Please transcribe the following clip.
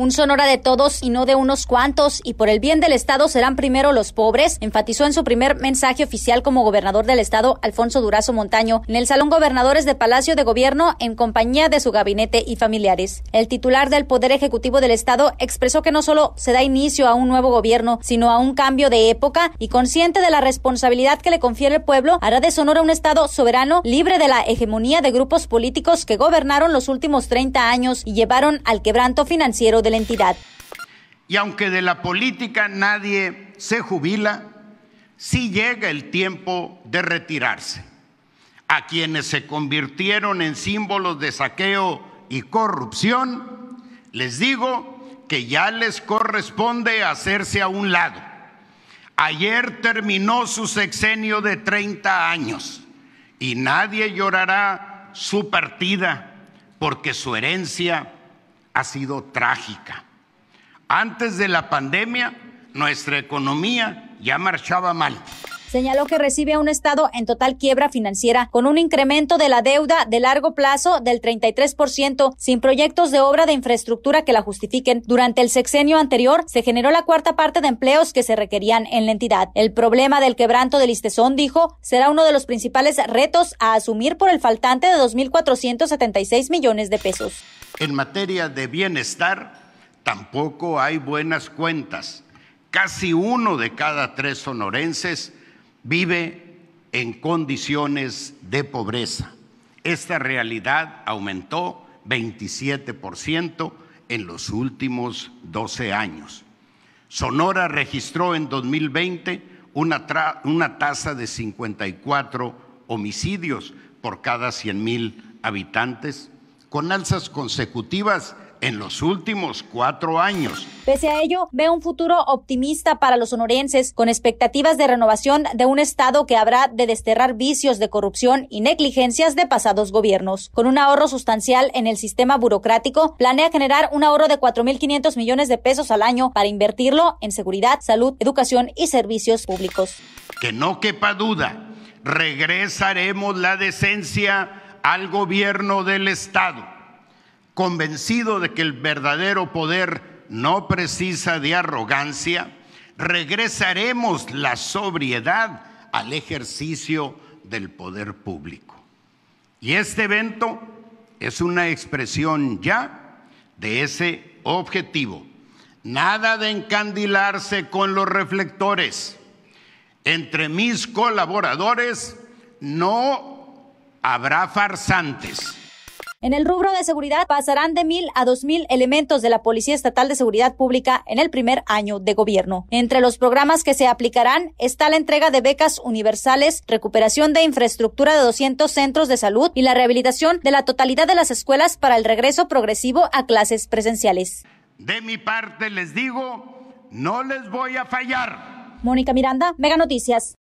un Sonora de todos y no de unos cuantos, y por el bien del Estado serán primero los pobres, enfatizó en su primer mensaje oficial como gobernador del Estado Alfonso Durazo Montaño en el Salón Gobernadores de Palacio de Gobierno en compañía de su gabinete y familiares. El titular del Poder Ejecutivo del Estado expresó que no solo se da inicio a un nuevo gobierno, sino a un cambio de época y consciente de la responsabilidad que le confiere el pueblo, hará de Sonora un Estado soberano, libre de la hegemonía de grupos políticos que gobernaron los últimos 30 años y llevaron al quebranto financiero del entidad. Y aunque de la política nadie se jubila, sí llega el tiempo de retirarse. A quienes se convirtieron en símbolos de saqueo y corrupción, les digo que ya les corresponde hacerse a un lado. Ayer terminó su sexenio de 30 años y nadie llorará su partida porque su herencia ha sido trágica. Antes de la pandemia, nuestra economía ya marchaba mal señaló que recibe a un Estado en total quiebra financiera, con un incremento de la deuda de largo plazo del 33%, sin proyectos de obra de infraestructura que la justifiquen. Durante el sexenio anterior, se generó la cuarta parte de empleos que se requerían en la entidad. El problema del quebranto del Istezón, dijo, será uno de los principales retos a asumir por el faltante de 2.476 millones de pesos. En materia de bienestar, tampoco hay buenas cuentas. Casi uno de cada tres sonorenses vive en condiciones de pobreza. Esta realidad aumentó 27% en los últimos 12 años. Sonora registró en 2020 una, una tasa de 54 homicidios por cada 100.000 mil habitantes, con alzas consecutivas en los últimos cuatro años. Pese a ello, ve un futuro optimista para los sonorenses, con expectativas de renovación de un Estado que habrá de desterrar vicios de corrupción y negligencias de pasados gobiernos. Con un ahorro sustancial en el sistema burocrático, planea generar un ahorro de 4.500 millones de pesos al año para invertirlo en seguridad, salud, educación y servicios públicos. Que no quepa duda, regresaremos la decencia al gobierno del Estado convencido de que el verdadero poder no precisa de arrogancia, regresaremos la sobriedad al ejercicio del poder público. Y este evento es una expresión ya de ese objetivo. Nada de encandilarse con los reflectores. Entre mis colaboradores no habrá farsantes. En el rubro de seguridad pasarán de mil a dos mil elementos de la Policía Estatal de Seguridad Pública en el primer año de gobierno. Entre los programas que se aplicarán está la entrega de becas universales, recuperación de infraestructura de 200 centros de salud y la rehabilitación de la totalidad de las escuelas para el regreso progresivo a clases presenciales. De mi parte les digo, no les voy a fallar. Mónica Miranda, Mega Noticias.